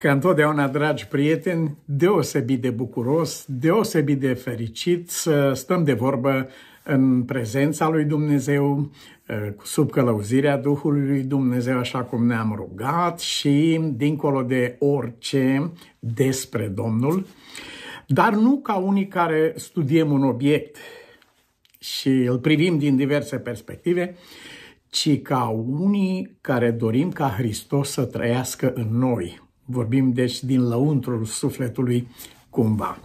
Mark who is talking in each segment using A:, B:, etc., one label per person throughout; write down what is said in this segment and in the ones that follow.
A: Ca întotdeauna, dragi prieteni, deosebit de bucuros, deosebit de fericit să stăm de vorbă în prezența lui Dumnezeu, eh, sub călăuzirea Duhului lui Dumnezeu, așa cum ne-am rugat și dincolo de orice despre Domnul, dar nu ca unii care studiem un obiect și îl privim din diverse perspective, ci ca unii care dorim ca Hristos să trăiască în noi, Vorbim deci din lăuntrul sufletului cumva.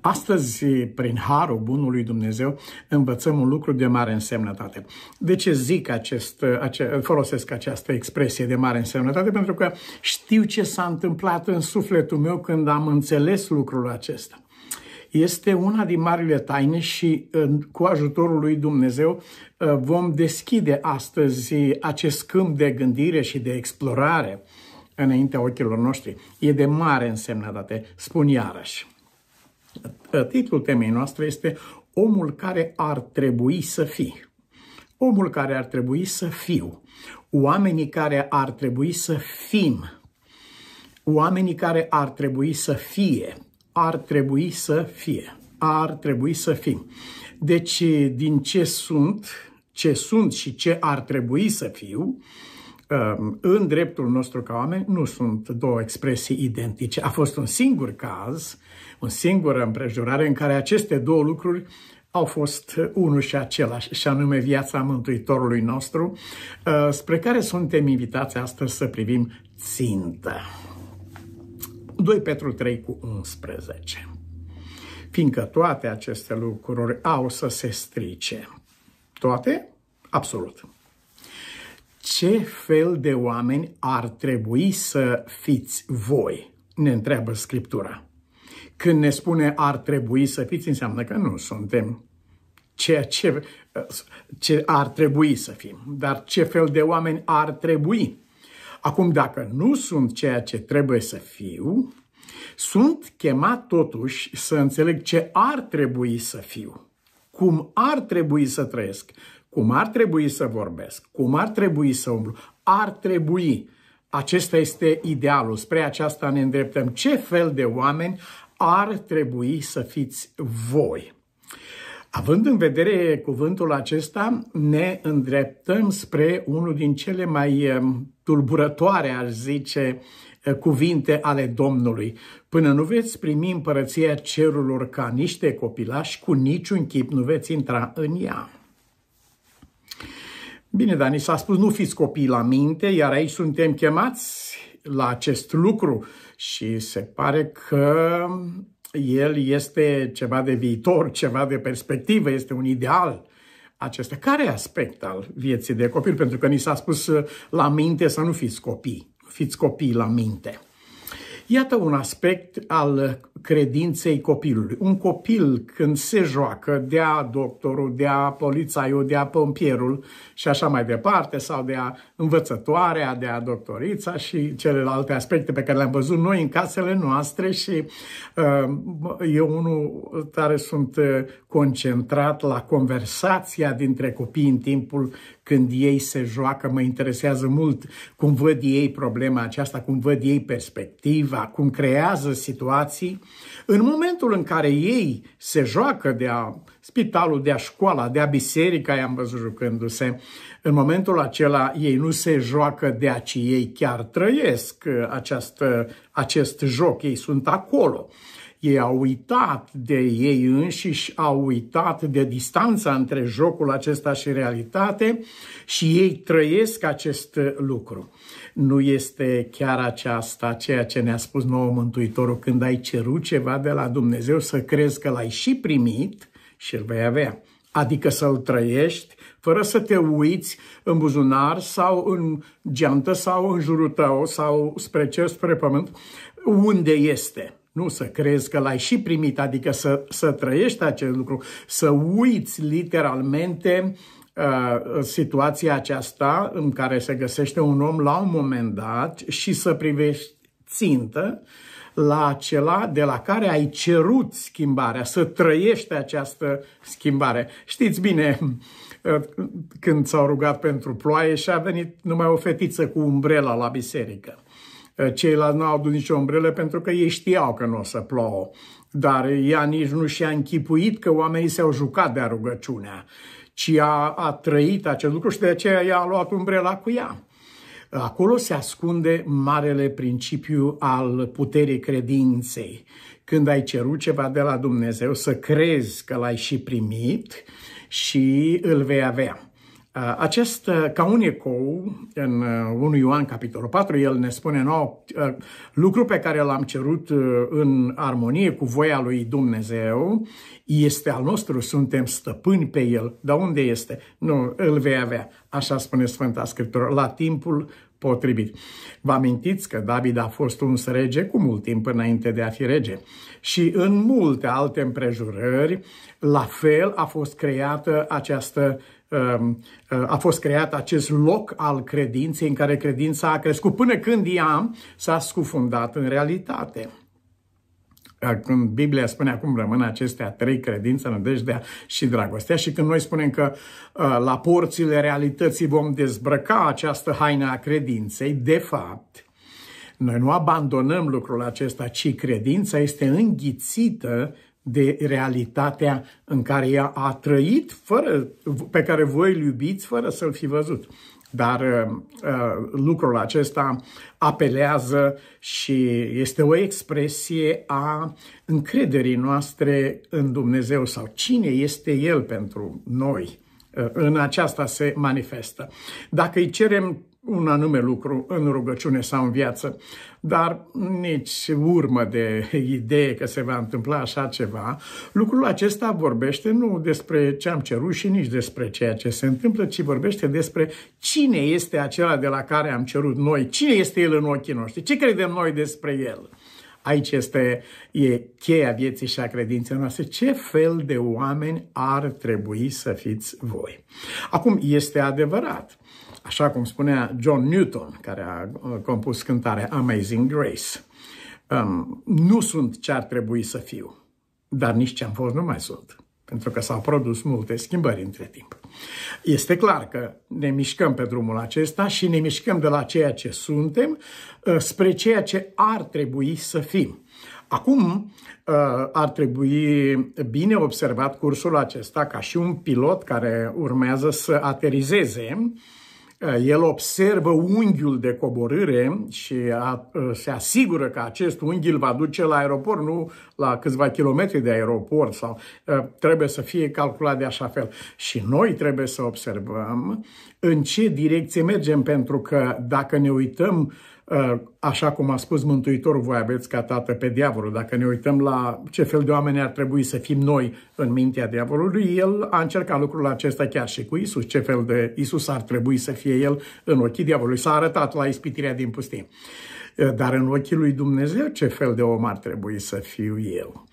A: Astăzi, prin harul bunului Dumnezeu, învățăm un lucru de mare însemnătate. De ce zic acest, ace, folosesc această expresie de mare însemnătate? Pentru că știu ce s-a întâmplat în sufletul meu când am înțeles lucrul acesta este una din marile taine și cu ajutorul lui Dumnezeu ă, vom deschide astăzi acest câmp de gândire și de explorare înaintea ochilor noștri. E de mare însemnătate, spun iarăși. Titlul temei noastre este Omul care ar trebui să fii. Omul care ar trebui să fiu. Oamenii care ar trebui să fim. Oamenii care ar trebui să fie. Ar trebui să fie. Ar trebui să fim. Deci, din ce sunt, ce sunt și ce ar trebui să fiu, Ehm, în dreptul nostru ca oameni nu sunt două expresii identice. A fost un singur caz, o singură împrejurare în care aceste două lucruri au fost unul și același, și anume viața Mântuitorului nostru, ehm, spre care suntem invitați astăzi să privim țintă. 2 Petru 3 cu 11 Fiindcă toate aceste lucruri au să se strice. Toate? Absolut. Ce fel de oameni ar trebui să fiți voi? Ne întreabă Scriptura. Când ne spune ar trebui să fiți, înseamnă că nu suntem ceea ce, ce ar trebui să fim, dar ce fel de oameni ar trebui. Acum, dacă nu sunt ceea ce trebuie să fiu, sunt chemat totuși să înțeleg ce ar trebui să fiu, cum ar trebui să trăiesc, cum ar trebui să vorbesc? Cum ar trebui să umblu? Ar trebui. Acesta este idealul. Spre aceasta ne îndreptăm. Ce fel de oameni ar trebui să fiți voi? Având în vedere cuvântul acesta, ne îndreptăm spre unul din cele mai um, tulburătoare, aș zice, uh, cuvinte ale Domnului. Până nu veți primi împărăția cerurilor ca niște copilași, cu niciun chip nu veți intra în ea. Bine, Dani, s-a spus nu fiți copii la minte, iar aici suntem chemați la acest lucru și se pare că el este ceva de viitor, ceva de perspectivă, este un ideal acesta. Care aspect al vieții de copil? Pentru că ni s-a spus la minte să nu fiți copii, fiți copii la minte. Iată un aspect al credinței copilului. Un copil când se joacă de a doctorul, de a polițaiul, de a pompierul și așa mai departe, sau de a învățătoarea, de a doctorița și celelalte aspecte pe care le-am văzut noi în casele noastre și uh, eu unul tare sunt uh, concentrat la conversația dintre copii în timpul când ei se joacă, mă interesează mult cum văd ei problema aceasta, cum văd ei perspectiva, cum creează situații. În momentul în care ei se joacă de a spitalul, de a școala, de a biserica, i-am văzut jucându-se, în momentul acela ei nu se joacă de a ci ei chiar trăiesc uh, această, acest joc, ei sunt acolo ei au uitat de ei înșiși, au uitat de distanța între jocul acesta și realitate și ei trăiesc acest lucru. Nu este chiar aceasta ceea ce ne-a spus nouă Mântuitorul când ai cerut ceva de la Dumnezeu să crezi că l-ai și primit și îl vei avea. Adică să-l trăiești fără să te uiți în buzunar sau în geantă sau în jurul tău sau spre cer, spre pământ, unde este nu să crezi că l-ai și primit, adică să, să trăiești acest lucru, să uiți literalmente uh, situația aceasta în care se găsește un om la un moment dat și să privești țintă la acela de la care ai cerut schimbarea, să trăiești această schimbare. Știți bine, uh, când s-au rugat pentru ploaie și a venit numai o fetiță cu umbrela la biserică. Eh, ceilalți nu au adus nicio umbrelă pentru că ei știau că nu o să plouă. Dar ea nici nu și-a închipuit că oamenii se-au jucat de-a rugăciunea, ci a, a trăit acest lucru și de aceea ea a luat umbrela cu ea. Acolo se ascunde marele principiu al puterii credinței. Când ai cerut ceva de la Dumnezeu, să crezi că l-ai și primit și îl vei avea. Uh, acest, uh, ca un ecou, în 1 uh, Ioan, capitolul 4, el ne spune nou lucru pe care l-am cerut în armonie cu voia lui Dumnezeu, este al nostru, suntem stăpâni pe el. Dar unde este? Nu, îl vei avea. Așa spune Sfânta Scriptură, la timpul potrivit. Vă amintiți că David a fost un rege cu mult timp înainte de a fi rege și în multe alte împrejurări, la fel a fost creată această Um, uh, a fost creat acest loc al credinței în care credința a crescut până când ea s-a scufundat în realitate. Când Biblia spune acum rămân acestea trei credințe, nădejdea și dragostea și când noi spunem că uh, la porțile realității vom dezbrăca această haină a credinței, de fapt, noi nu abandonăm lucrul acesta, ci credința este înghițită de realitatea în care ea a trăit, fără, pe care voi îl iubiți fără să-l fi văzut. Dar uh, uh, lucrul acesta apelează și este o expresie a încrederii noastre în Dumnezeu sau cine este El pentru noi. Uh, în aceasta se manifestă. Dacă îi cerem un anume lucru în rugăciune sau în viață, dar nici urmă de idee că se va întâmpla așa ceva. Lucrul acesta vorbește nu despre ce am cerut și nici despre ceea ce se întâmplă, ci vorbește despre cine este acela de la care am cerut noi, cine este el în ochii noștri, ce credem noi despre el. Aici este e cheia vieții și a credinței noastre. Ce fel de oameni ar trebui să fiți voi? Acum, este adevărat așa cum spunea John Newton, care a uh, compus cântarea Amazing Grace. Um, nu sunt ce ar trebui să fiu, dar nici ce am fost nu mai sunt, pentru că s-au produs multe schimbări între timp. Este clar că ne mișcăm pe drumul acesta și ne mișcăm de la ceea ce suntem uh, spre ceea ce ar trebui să fim. Acum uh, ar trebui bine observat cursul acesta ca și un pilot care urmează să aterizeze Eh, el observă unghiul de coborâre și a, eh, se asigură că acest unghi îl va duce la aeroport, nu la câțiva kilometri de aeroport sau eh, trebuie să fie calculat de așa fel. Și noi trebuie să observăm în ce direcție mergem, pentru că dacă ne uităm uh, Uh, așa cum a spus Mântuitorul, voi aveți ca tată pe diavolul. Dacă ne uităm la ce fel de oameni ar trebui să fim noi în mintea diavolului, el a încercat lucrul acesta chiar și cu Isus, ce fel de Isus ar trebui să fie el în ochii diavolului. S-a arătat la ispitirea din pustie. Eh, dar în ochii lui Dumnezeu ce fel de om ar trebui să fiu eu.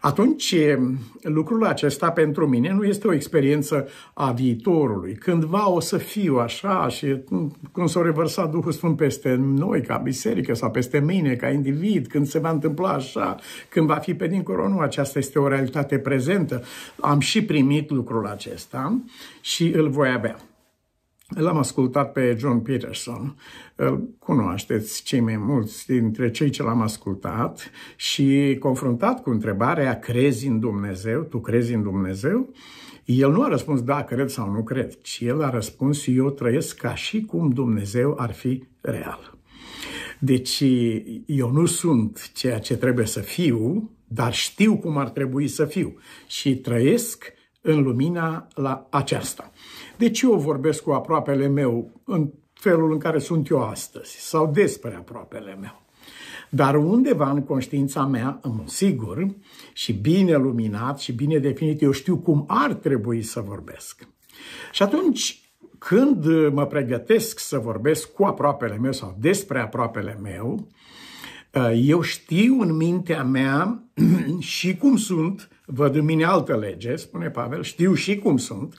A: Atunci, eh, lucrul acesta pentru mine nu este o experiență a viitorului. Cândva o să fiu așa și mm, când s-a revărsat Duhul Sfânt peste noi ca biserică sau peste mine ca individ, când se va întâmpla așa, când va fi pe dincolo, nu, aceasta este o realitate prezentă. Am și primit lucrul acesta și îl voi avea. L-am ascultat pe John Peterson, îl cunoașteți cei mai mulți dintre cei ce l-am ascultat și confruntat cu întrebarea crezi în Dumnezeu, tu crezi în Dumnezeu? El nu a răspuns da, cred sau nu cred, ci el a răspuns eu trăiesc ca și cum Dumnezeu ar fi real. Deci eu nu sunt ceea ce trebuie să fiu, dar știu cum ar trebui să fiu și trăiesc în lumina la aceasta. De ce eu vorbesc cu aproapele meu în felul în care sunt eu astăzi sau despre aproapele meu. Dar undeva în conștiința mea, în sigur, și bine luminat și bine definit, eu știu cum ar trebui să vorbesc. Și atunci, când mă pregătesc să vorbesc cu aproapele meu sau despre aproapele meu, eh, eu știu în mintea mea și cum sunt, văd în mine altă lege, spune Pavel, știu și cum sunt,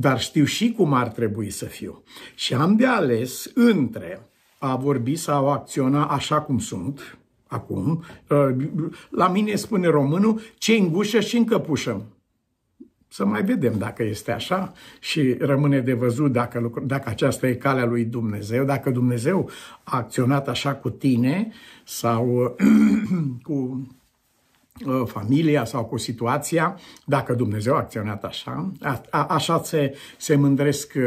A: dar știu și cum ar trebui să fiu. Și am de ales între a vorbi sau a acționa așa cum sunt, acum, uh, la mine spune românul, ce îngușă și încăpușă. Să mai vedem dacă este așa și rămâne de văzut dacă, dacă aceasta e calea lui Dumnezeu, dacă Dumnezeu a acționat așa cu tine sau cu Uh, familia sau cu situația, dacă Dumnezeu a acționat așa. A, a, așa se, se mândresc uh,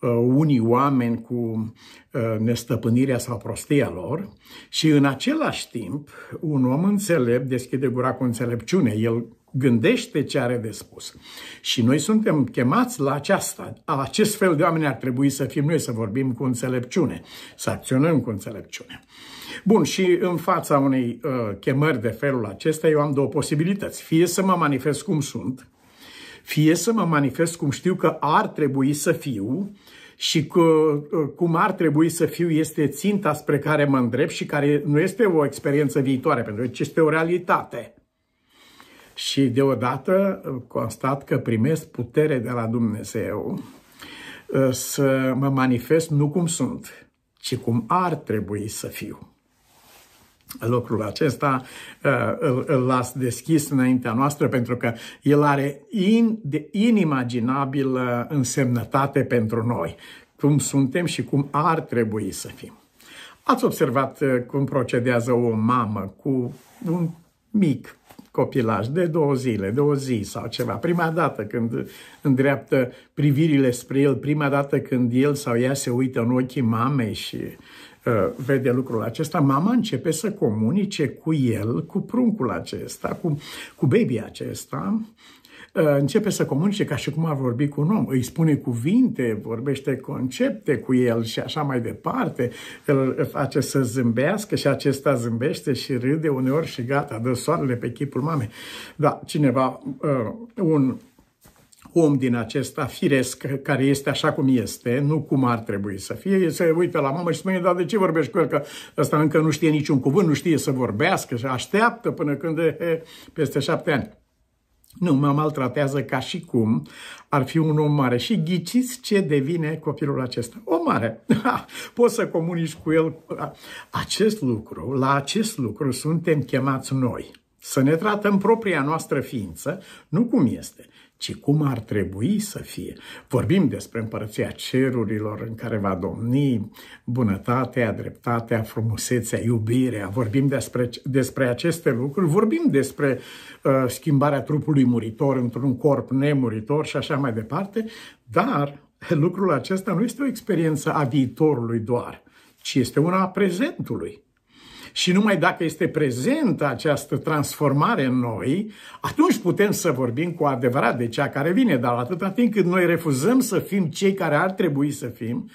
A: uh, unii oameni cu uh, nestăpânirea sau prostia lor și în același timp un om înțelept deschide gura cu înțelepciune. El gândește ce are de spus. Și noi suntem chemați la aceasta. Acest fel de oameni ar trebui să fim noi, să vorbim cu înțelepciune, să acționăm cu înțelepciune. Bun, și în fața unei uh, chemări de felul acesta, eu am două posibilități. Fie să mă manifest cum sunt, fie să mă manifest cum știu că ar trebui să fiu și că, uh, cum ar trebui să fiu este ținta spre care mă îndrept și care nu este o experiență viitoare, pentru că este o realitate și deodată uh, constat că primesc putere de la Dumnezeu uh, să mă manifest nu cum sunt, ci cum ar trebui să fiu. Lucrul acesta uh, îl, îl las deschis înaintea noastră pentru că el are in, de inimaginabilă însemnătate pentru noi, cum suntem și cum ar trebui să fim. Ați observat cum procedează o mamă cu un mic copilaj, de două zile, de o zi sau ceva. Prima dată când îndreaptă privirile spre el, prima dată când el sau ea se uită în ochii mamei și uh, vede lucrul acesta, mama începe să comunice cu el, cu pruncul acesta, cu, cu baby acesta, Uh, începe să comunice ca și cum ar vorbi cu un om. Îi spune cuvinte, vorbește concepte cu el și așa mai departe. El face să zâmbească și acesta zâmbește și râde uneori și gata, dă soarele pe chipul mamei. Da, cineva, uh, un om din acesta firesc, care este așa cum este, nu cum ar trebui să fie, se uită la mamă și spune, dar de ce vorbești cu el, că ăsta încă nu știe niciun cuvânt, nu știe să vorbească și așteaptă până când e peste șapte ani nu mă maltratează ca și cum ar fi un om mare. Și ghiciți ce devine copilul acesta. O mare. Poți să comunici cu el acest lucru, la acest lucru suntem chemați noi. Să ne tratăm propria noastră ființă, nu cum este, ci cum ar trebui să fie. Vorbim despre împărăția cerurilor în care va domni bunătatea, dreptatea, frumusețea, iubirea. Vorbim despre, despre aceste lucruri, vorbim despre uh, schimbarea trupului muritor într-un corp nemuritor și așa mai departe, dar lucrul acesta nu este o experiență a viitorului doar, ci este una a prezentului și numai dacă este prezentă această transformare în noi, atunci putem să vorbim cu adevărat de cea care vine, dar atâta timp cât noi refuzăm să fim cei care ar trebui să fim,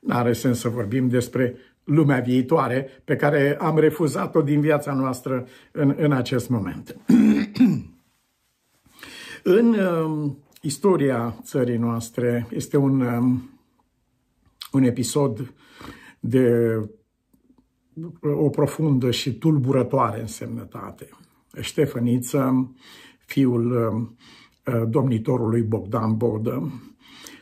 A: n-are sens să vorbim despre lumea viitoare pe care am refuzat-o din viața noastră în, în acest moment. în uh, istoria țării noastre este un, um, un episod de o profundă și tulburătoare însemnătate. Ștefăniță, fiul uh, uh, domnitorului Bogdan Bodă,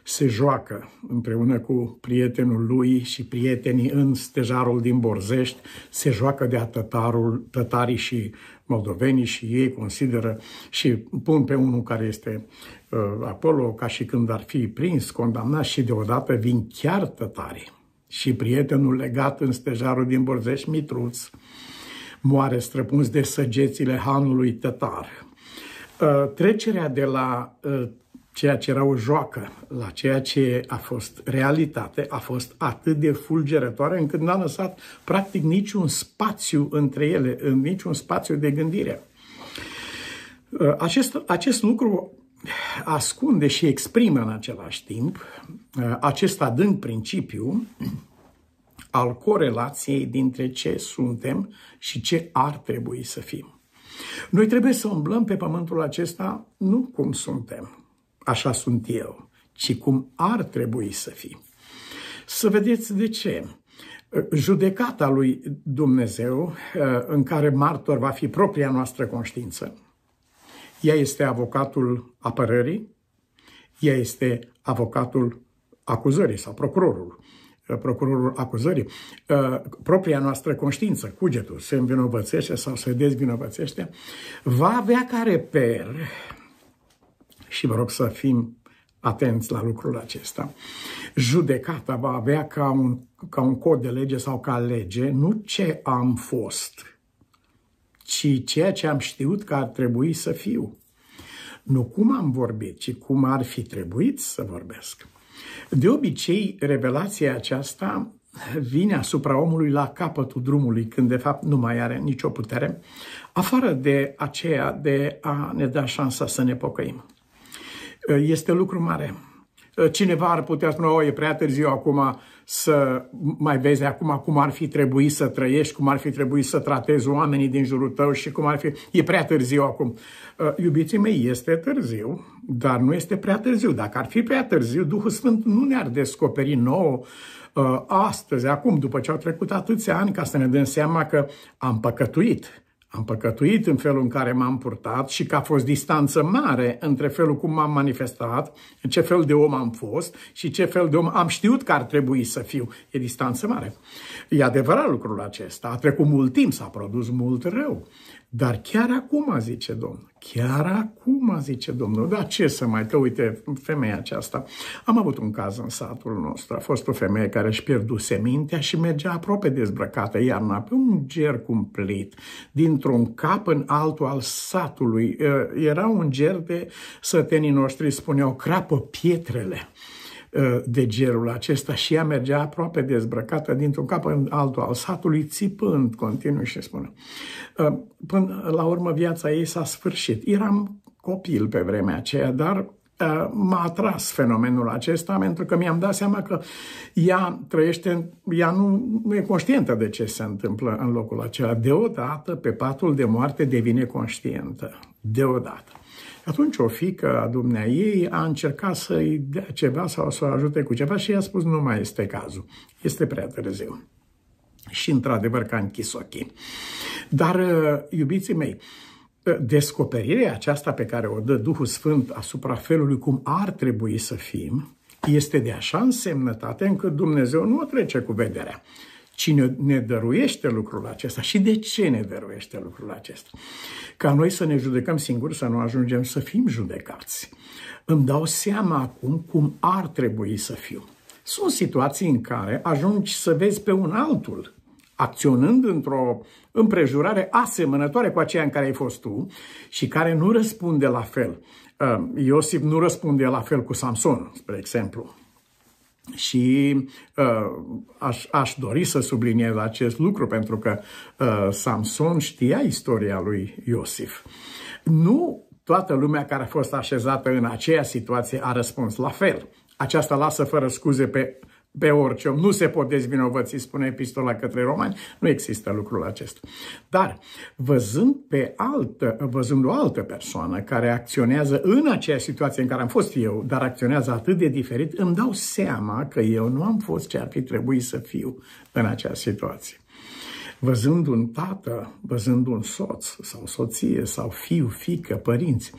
A: se joacă împreună cu prietenul lui și prietenii în stejarul din Borzești, se joacă de-a tătarul, tătarii și moldovenii și ei consideră și pun pe unul care este uh, acolo ca și când ar fi prins, condamnat și deodată vin chiar tătarii și prietenul legat în stejarul din Borzeș, Mitruț, moare străpuns de săgețile hanului tătar. Uh, trecerea de la uh, ceea ce era o joacă la ceea ce a fost realitate a fost atât de fulgerătoare încât n-a lăsat practic niciun spațiu între ele, niciun spațiu de gândire. Uh, acest, acest lucru ascunde și exprimă în același timp uh, acest adânc principiu al corelației dintre ce suntem și ce ar trebui să fim. Noi trebuie să umblăm pe pământul acesta nu cum suntem, așa sunt eu, ci cum ar trebui să fim. Să vedeți de ce. Judecata lui Dumnezeu, uh, în care martor va fi propria noastră conștiință, ea este avocatul apărării, ea este avocatul acuzării sau procurorul procurorul acuzării, uh, propria noastră conștiință, cugetul, se învinovățește sau se dezvinovățește, va avea ca reper, și vă rog să fim atenți la lucrul acesta, judecata va avea ca un, ca un cod de lege sau ca lege, nu ce am fost, ci ceea ce am știut că ar trebui să fiu. Nu cum am vorbit, ci cum ar fi trebuit să vorbesc. De obicei, revelația aceasta vine asupra omului la capătul drumului, când de fapt nu mai are nicio putere, afară de aceea de a ne da șansa să ne pocăim. Este lucru mare. Cineva ar putea spune, o, e prea târziu acum, să mai vezi acum cum ar fi trebuit să trăiești, cum ar fi trebuit să tratezi oamenii din jurul tău și cum ar fi... E prea târziu acum. Uh, iubiții mei, este târziu, dar nu este prea târziu. Dacă ar fi prea târziu, Duhul Sfânt nu ne-ar descoperi nouă uh, astăzi, acum, după ce au trecut atâția ani, ca să ne dăm seama că am păcătuit am păcătuit în felul în care m-am purtat și că a fost distanță mare între felul cum m-am manifestat, ce fel de om am fost și ce fel de om am știut că ar trebui să fiu. E distanță mare. E adevărat lucrul acesta. A trecut mult timp, s-a produs mult rău. Dar chiar acum, zice Domnul, chiar acum, zice Domnul, da, ce să mai, că uite, femeia aceasta, am avut un caz în satul nostru, a fost o femeie care își pierduse mintea și mergea aproape dezbrăcată iarna pe un ger cumplit, dintr-un cap în altul al satului, ă, era un ger de sătenii noștri, spuneau, crapă pietrele. Ă, de gerul acesta și ea mergea aproape dezbrăcată dintr-un cap în altul al satului, țipând continuu și spună. Până la urmă viața ei s-a sfârșit. Eram copil pe vremea aceea, dar ă, m-a atras fenomenul acesta pentru că mi-am dat seama că ea trăiește, ea nu, nu e conștientă de ce se întâmplă în locul acela. Deodată, pe patul de moarte, devine conștientă. Deodată. Atunci o fică a dumnea ei a încercat să-i dea ceva sau să o ajute cu ceva și i-a spus nu mai este cazul, este prea târziu. Și într-adevăr că a închis ochii. Dar, uh, iubiții mei, uh, descoperirea aceasta pe care o dă Duhul Sfânt asupra felului cum ar trebui să fim, este de așa însemnătate încât Dumnezeu nu o trece cu vederea. Cine ne dăruiește lucrul acesta și de ce ne dăruiește lucrul acesta? Ca noi să ne judecăm singuri, să nu ajungem să fim judecați. Îmi dau seama acum cum ar trebui să fiu. Sunt situații în care ajungi să vezi pe un altul acționând într-o împrejurare asemănătoare cu aceea în care ai fost tu și care nu răspunde la fel. Ă, Iosif nu răspunde la fel cu Samson, spre exemplu. Și uh, aș, aș dori să subliniez acest lucru, pentru că uh, Samson știa istoria lui Iosif. Nu toată lumea care a fost așezată în aceea situație a răspuns la fel. Aceasta lasă fără scuze pe pe orice om. Nu se pot dezvinovăți, spune epistola către romani, nu există lucrul acesta. Dar văzând pe altă, văzând o altă persoană care acționează în aceeași situație în care am fost eu, dar acționează atât de diferit, îmi dau seama că eu nu am fost ce ar fi trebuit să fiu în acea situație văzând un tată, văzând un soț sau soție sau fiu, fică, părinți,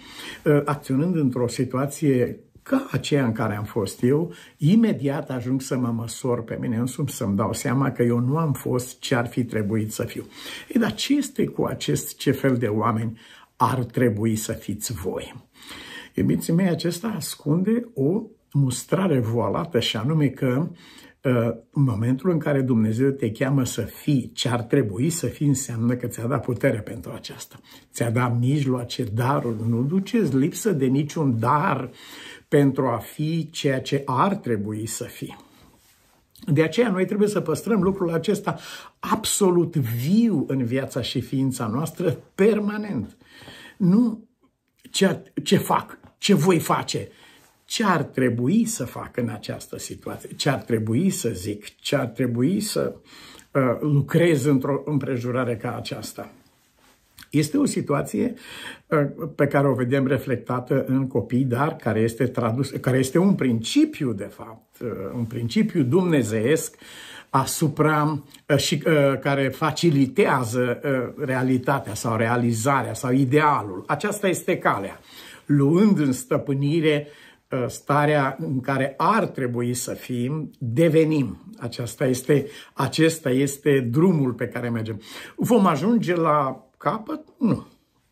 A: ă, acționând într-o situație ca aceea în care am fost eu, imediat ajung să mă măsor pe mine însumi, să-mi dau seama că eu nu am fost ce ar fi trebuit să fiu. E, dar ce este cu acest, ce fel de oameni ar trebui să fiți voi? Iubiții mei, acesta ascunde o mustrare voalată și anume că Uh, în momentul în care Dumnezeu te cheamă să fii ce ar trebui să fii, înseamnă că ți-a dat putere pentru aceasta. Ți-a dat mijloace, darul. Nu duceți lipsă de niciun dar pentru a fi ceea ce ar trebui să fii. De aceea noi trebuie să păstrăm lucrul acesta absolut viu în viața și ființa noastră, permanent. Nu ce, ce fac, ce voi face, ce ar trebui să fac în această situație, ce ar trebui să zic, ce ar trebui să uh, lucrez într-o împrejurare ca aceasta. Este o situație uh, pe care o vedem reflectată în copii, dar care este, tradus, care este un principiu, de fapt, uh, un principiu dumnezeesc asupra uh, și care facilitează realitatea sau realizarea sau idealul. Aceasta este calea, luând în stăpânire uh, Uh, starea în care ar trebui să fim, devenim. Aceasta este, acesta este drumul pe care mergem. Vom ajunge la capăt? Nu.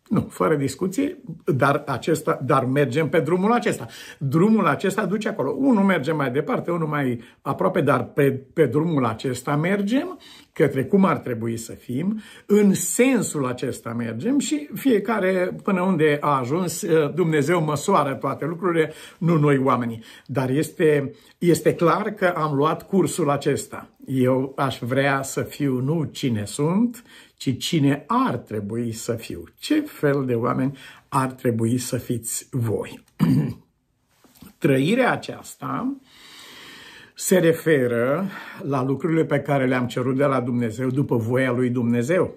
A: Nu, fără discuții, dar, acesta, dar mergem pe drumul acesta. Drumul acesta duce acolo. Unul merge mai departe, unul mai aproape, dar pe, pe drumul acesta mergem către cum ar trebui să fim, în sensul acesta mergem și fiecare până unde a ajuns, eh, Dumnezeu măsoară toate lucrurile, nu noi oamenii. Dar este, este clar că am luat cursul acesta. Eu aș vrea să fiu nu cine sunt, ci cine ar trebui să fiu, ce fel de oameni ar trebui să fiți voi. Trăirea aceasta se referă la lucrurile pe care le-am cerut de la Dumnezeu după voia lui Dumnezeu.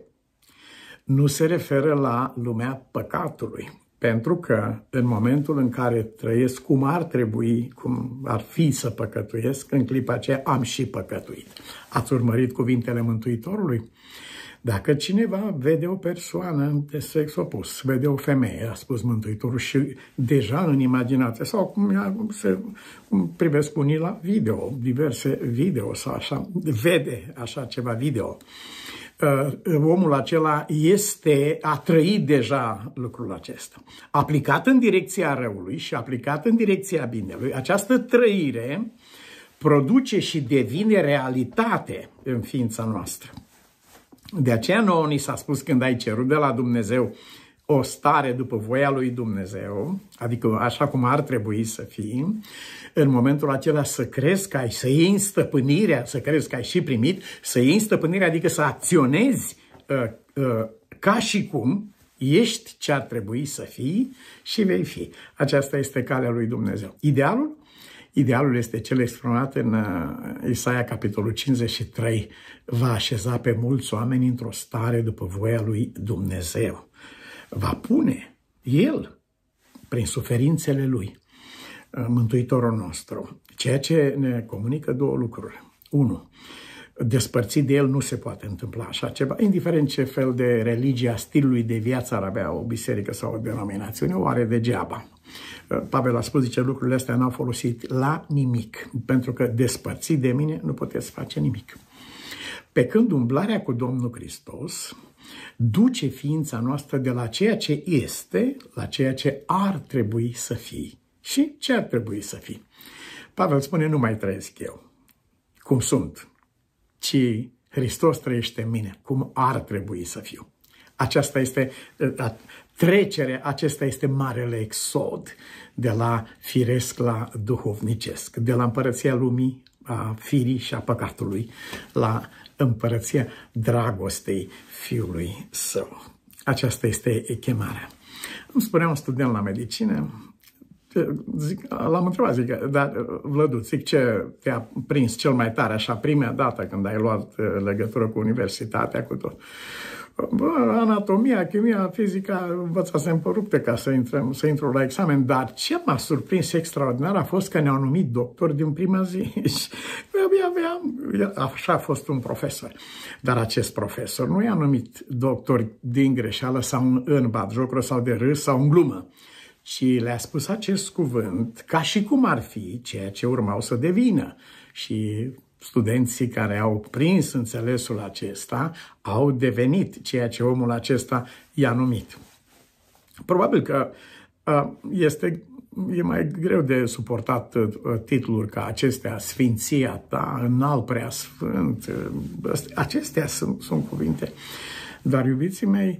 A: Nu se referă la lumea păcatului. Pentru că în momentul în care trăiesc cum ar trebui, cum ar fi să păcătuiesc, în clipa aceea am și păcătuit. Ați urmărit cuvintele Mântuitorului? Dacă cineva vede o persoană de sex opus, vede o femeie, a spus Mântuitorul, și deja în imaginație, sau cum ea, se cum privesc unii la video, diverse video sau așa, vede așa ceva video, uh, omul acela este, a trăit deja lucrul acesta. Aplicat în direcția răului și aplicat în direcția binelui, această trăire produce și devine realitate în ființa noastră. De aceea nouă ni s-a spus când ai cerut de la Dumnezeu o stare după voia lui Dumnezeu, adică așa cum ar trebui să fii, în momentul acela să crezi că ai, să iei în stăpânirea, să crezi că ai și primit, să iei în stăpânirea, adică să acționezi uh, uh, ca și cum ești ce ar trebui să fii și vei fi. Aceasta este calea lui Dumnezeu. Idealul Idealul este cel exprimat în uh, Isaia, capitolul 53. Va așeza pe mulți oameni într-o stare după voia lui Dumnezeu. Va pune El, prin suferințele Lui, uh, Mântuitorul nostru. Ceea ce ne comunică două lucruri. Unu, despărțit de el nu se poate întâmpla așa ceva, indiferent ce fel de a stilului de viață ar avea o biserică sau o denominație, o are degeaba. Uh, Pavel a spus, zice, lucrurile astea n-au folosit la nimic, pentru că despărțit de mine nu puteți face nimic. Pe când umblarea cu Domnul Hristos duce ființa noastră de la ceea ce este la ceea ce ar trebui să fie. Și ce ar trebui să fie? Pavel spune, nu mai trăiesc eu cum sunt, ci Hristos trăiește în mine, cum ar trebui să fiu. Aceasta este uh, trecere, acesta este marele exod de la firesc la duhovnicesc, de la împărăția lumii, a firii și a păcatului, la împărăția dragostei fiului său. Aceasta este chemarea. Îmi spunea un student la medicină, Zic, l-am întrebat, zic, da, Vlăduț, zic, ce te-a prins cel mai tare, așa, prima dată când ai luat uh, legătură cu universitatea, cu tot? Bă, anatomia, chimia, fizica, învățasem pe rupte ca să, intrăm, să intru la examen, dar ce m-a surprins extraordinar a fost că ne-au numit doctor din prima zi abia aveam, așa a fost un profesor. Dar acest profesor nu i-a numit doctor din greșeală sau în, în sau de râs sau în glumă și le-a spus acest cuvânt ca și cum ar fi ceea ce urmau să devină. Și studenții care au prins înțelesul acesta au devenit ceea ce omul acesta i-a numit. Probabil că este e mai greu de suportat titluri ca acestea, Sfinția ta, Înalt prea sfânt, acestea sunt, sunt cuvinte. Dar, iubiții mei,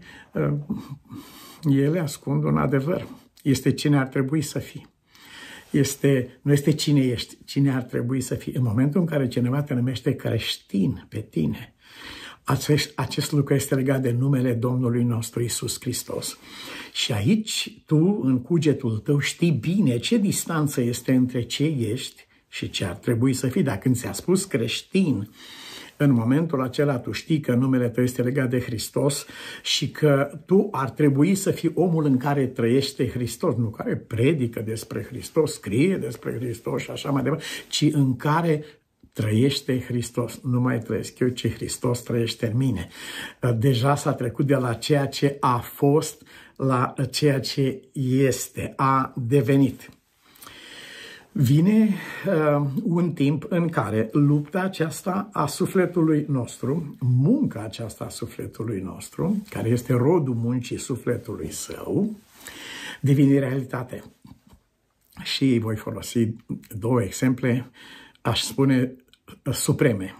A: ele ascund un adevăr. Este cine ar trebui să fii. Este, nu este cine ești, cine ar trebui să fii. În momentul în care cineva te numește creștin pe tine, acest, acest lucru este legat de numele Domnului nostru Isus Hristos. Și aici tu, în cugetul tău, știi bine ce distanță este între ce ești și ce ar trebui să fii. Dacă când ți-a spus creștin, în momentul acela tu știi că numele tău este legat de Hristos și că tu ar trebui să fii omul în care trăiește Hristos, nu care predică despre Hristos, scrie despre Hristos și așa mai departe, ci în care trăiește Hristos, nu mai trăiesc eu, ci Hristos trăiește în mine. Deja s-a trecut de la ceea ce a fost la ceea ce este, a devenit vine uh, un timp în care lupta aceasta a sufletului nostru, munca aceasta a sufletului nostru, care este rodul muncii sufletului său, devine realitate. Și voi folosi două exemple, aș spune, uh, supreme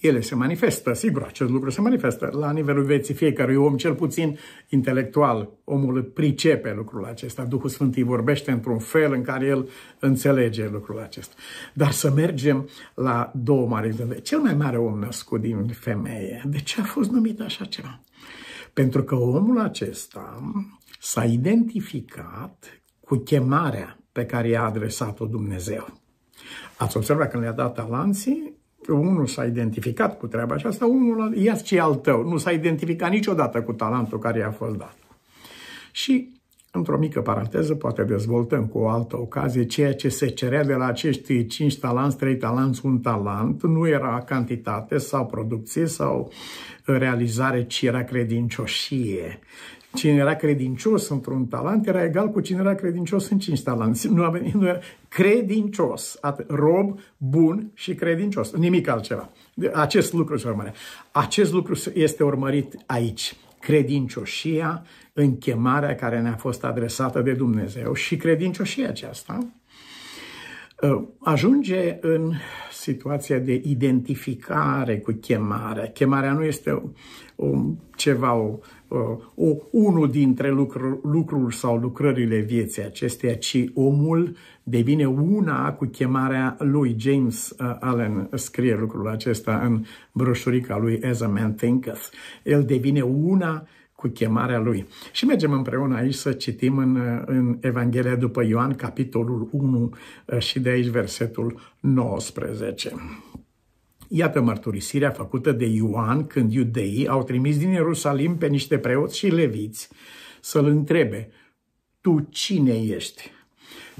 A: ele se manifestă, sigur, acest lucru se manifestă la nivelul vieții fiecărui om, cel puțin intelectual. Omul pricepe lucrul acesta, Duhul Sfânt îi vorbește într-un fel în care el înțelege lucrul acesta. Dar să mergem la două mari exemple. Cel mai mare om născut din femeie, de ce a fost numit așa ceva? Pentru că omul acesta s-a identificat cu chemarea pe care i-a adresat-o Dumnezeu. Ați observat că le-a dat talanții, unul s-a identificat cu treaba aceasta, unul, ia ce al tău, nu s-a identificat niciodată cu talentul care i-a fost dat. Și, într-o mică paranteză, poate dezvoltăm cu o altă ocazie ceea ce se cerea de la acești 5 talanți, 3 talanți, un talent, nu era cantitate sau producție sau realizare, ci era credincioșie Cine era credincios într-un talent era egal cu cine era credincios în cinci talanți. Nu, venit, nu era credincios, atât, rob, bun și credincios. Nimic altceva. Acest lucru se urmărea. Acest lucru este urmărit aici credincioșia în chemarea care ne-a fost adresată de Dumnezeu și credincioșia aceasta Ă, ajunge în situația de identificare cu chemarea. Chemarea nu este o, o, ceva, o, o, unul dintre lucru, lucrul sau lucrările vieții acesteia, ci omul devine una cu chemarea lui. James ă, Allen scrie lucrul acesta în broșurica lui As a Man Thinketh. El devine una cu chemarea lui. Și mergem împreună aici să citim în, în Evanghelia după Ioan, capitolul 1 eh, și de aici versetul 19. Iată mărturisirea făcută de Ioan când iudeii au trimis din Ierusalim pe niște preoți și leviți să-l întrebe, tu cine ești?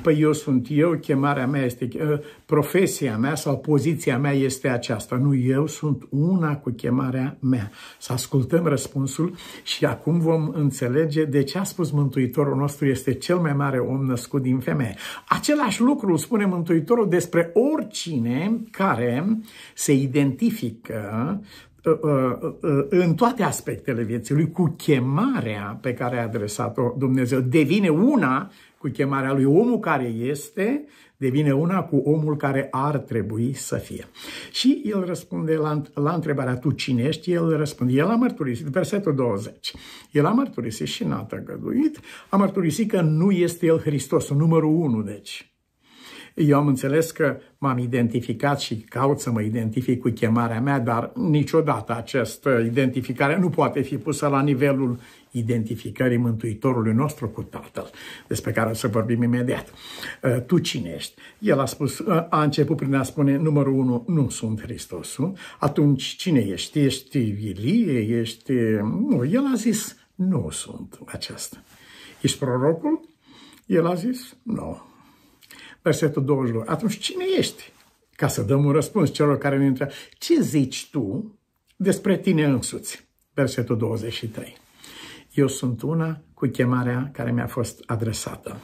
A: Păi eu sunt eu, chemarea mea este, uh, profesia mea sau poziția mea este aceasta. Nu, eu sunt una cu chemarea mea. Să ascultăm răspunsul și acum vom înțelege de ce a spus Mântuitorul nostru este cel mai mare om născut din femeie. Același lucru spune Mântuitorul despre oricine care se identifică uh, uh, în toate aspectele vieții lui, cu chemarea pe care a adresat-o Dumnezeu, devine una cu chemarea lui. Omul care este devine una cu omul care ar trebui să fie. Și el răspunde la, la întrebarea, tu cine ești? El răspunde, el a mărturisit, versetul 20. El a mărturisit și n-a tăgăduit, a mărturisit că nu este el Hristos, numărul 1, deci. Eu am înțeles că m-am identificat și caut să mă identific cu chemarea mea, dar niciodată această identificare nu poate fi pusă la nivelul identificării Mântuitorului nostru cu Tatăl, despre care o să vorbim imediat. Uh, tu cine ești? El a, spus, uh, a început prin a spune, numărul unu, nu sunt Hristosul. Atunci, cine ești? Ești Ilie? Ești... Nu, el a zis, nu sunt aceasta. Ești prorocul? El a zis, nu versetul 22. Atunci cine ești? Ca să dăm un răspuns celor care ne întreabă, ce zici tu despre tine însuți? Versetul 23. Eu sunt una cu chemarea care mi-a fost adresată.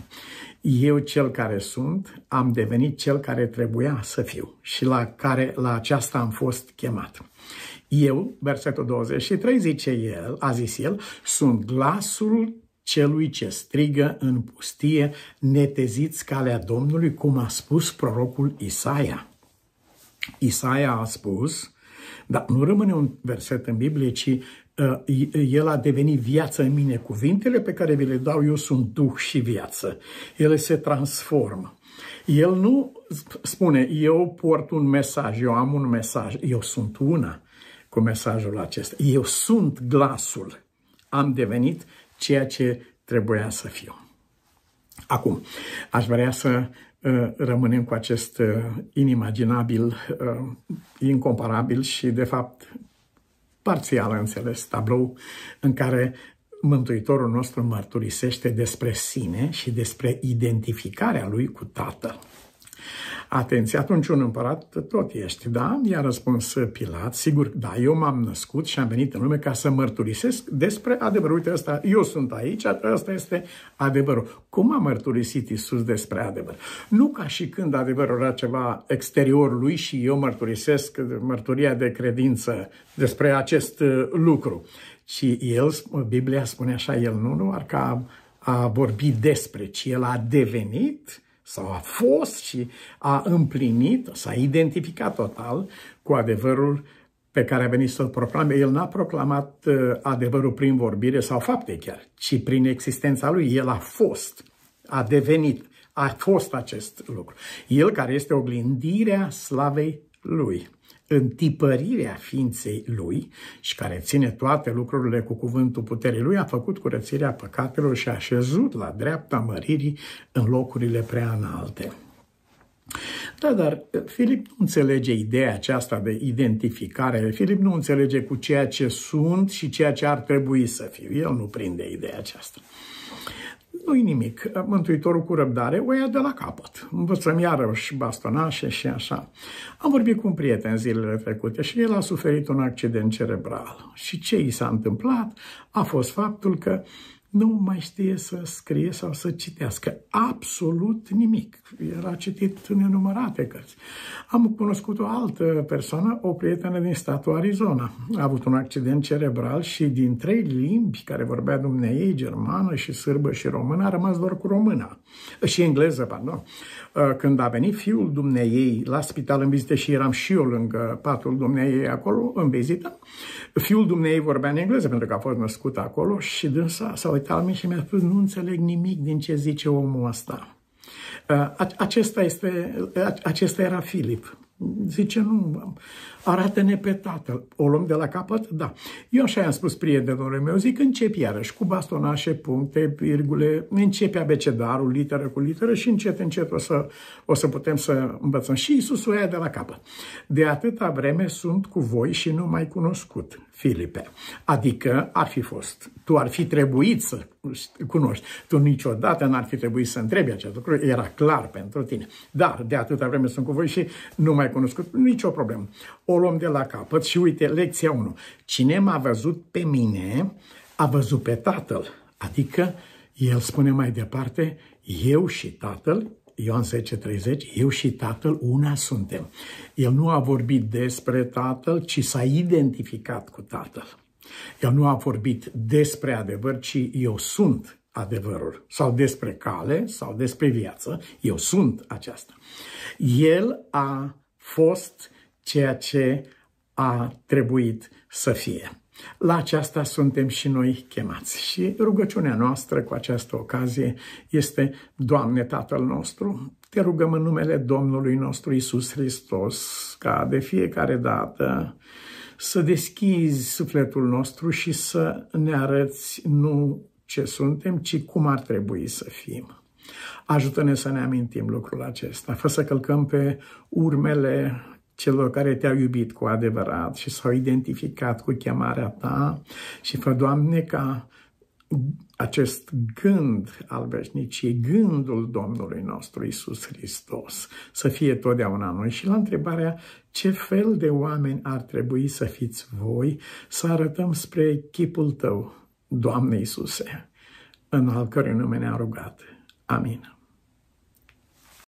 A: Eu cel care sunt, am devenit cel care trebuia să fiu și la care la aceasta am fost chemat. Eu, versetul 23, zice el, a zis el, sunt glasul celui ce strigă în pustie, neteziți calea Domnului, cum a spus prorocul Isaia. Isaia a spus, dar nu rămâne un verset în Biblie, ci uh, uh, el a devenit viață în mine. Cuvintele pe care vi le dau eu sunt duh și viață. Ele se transformă. El nu spune, eu port un mesaj, eu am un mesaj, eu sunt una cu mesajul acesta. Eu sunt glasul. Am devenit ceea ce trebuia să fiu. Acum, aș vrea să uh, rămânem cu acest uh, inimaginabil, uh, incomparabil și, de fapt, parțial înțeles tablou în care Mântuitorul nostru mărturisește despre sine și despre identificarea lui cu Tatăl. Atenție, atunci un împărat tot ești, da? I-a răspuns Pilat, sigur, da, eu m-am născut și am venit în lume ca să mărturisesc despre adevărul. Uite, ăsta, eu sunt aici, ăsta este adevărul. Cum a mărturisit Isus despre adevăr? Nu ca și când adevărul era ceva exterior lui și eu mărturisesc mărturia de credință despre acest uh, lucru. Și el, Biblia spune așa, el nu, nu, ar ca a vorbi despre, ci el a devenit sau a fost și a împlinit, s-a identificat total cu adevărul pe care a venit să-l proclame. El n-a proclamat uh, adevărul prin vorbire sau fapte chiar, ci prin existența lui. El a fost, a devenit, a fost acest lucru. El care este oglindirea slavei lui întipărirea ființei lui și care ține toate lucrurile cu cuvântul puterii lui, a făcut curățirea păcatelor și a așezut la dreapta măririi în locurile prea înalte. Da, dar eh, Filip nu înțelege ideea aceasta de identificare. Filip nu înțelege cu ceea ce sunt și ceea ce ar trebui să fiu. El nu prinde ideea aceasta nu-i nimic. Mântuitorul cu răbdare o ia de la capăt. Învățăm iarăși bastonașe și așa. Am vorbit cu un prieten zilele trecute și el a suferit un accident cerebral. Și ce i s-a întâmplat a fost faptul că nu mai știe să scrie sau să citească absolut nimic. El a citit nenumărate cărți. Am cunoscut o altă persoană, o prietenă din statul Arizona. A avut un accident cerebral și din trei limbi care vorbea dumneei, germană și sârbă și română, a rămas doar cu româna și engleză, pardon. Uh, când a venit fiul dumneei la spital în vizită și eram și eu lângă patul dumneei acolo, în vizită, Fiul dumnei vorbea în engleză pentru că a fost născut acolo și dânsa s-a uitat la mine și mi-a spus nu înțeleg nimic din ce zice omul ăsta. Uh, acesta, este, acesta era Filip. Zice, nu, arată-ne pe tatăl. O luăm de la capăt? Da. Eu așa i-am spus prietenului meu, zic, încep iarăși cu bastonașe, puncte, virgule, începe abecedarul, literă cu literă și încet, încet o să, o să putem să învățăm. Și Iisus o ia de la capăt. De atâta vreme sunt cu voi și nu mai cunoscut, Filipe. Adică ar fi fost. Tu ar fi trebuit să cunoști. Tu niciodată n-ar fi trebuit să întrebi acest lucru, era clar pentru tine. Dar de atâta vreme sunt cu voi și nu mai cunoscut, nicio problemă o luăm de la capăt și uite, lecția 1. Cine m-a văzut pe mine, a văzut pe Tatăl. Adică, el spune mai departe, eu și Tatăl, Ioan 10:30, eu și Tatăl una suntem. El nu a vorbit despre Tatăl, ci s-a identificat cu Tatăl. El nu a vorbit despre adevăr, ci eu sunt adevărul, sau despre cale, sau despre viață, eu sunt aceasta. El a fost ceea ce a trebuit să fie. La aceasta suntem și noi chemați. Și rugăciunea noastră cu această ocazie este, Doamne Tatăl nostru, te rugăm în numele Domnului nostru Isus Hristos, ca de fiecare dată să deschizi sufletul nostru și să ne arăți nu ce suntem, ci cum ar trebui să fim. Ajută-ne să ne amintim lucrul acesta, fă să călcăm pe urmele celor care te-au iubit cu adevărat și s-au identificat cu chemarea ta și fă, Doamne, ca acest gând al veșniciei, gândul Domnului nostru Isus Hristos, să fie totdeauna noi. Și la întrebarea ce fel de oameni ar trebui să fiți voi, să arătăm spre chipul tău, Doamne Isuse, în al cărui nume ne-a rugat. Amin.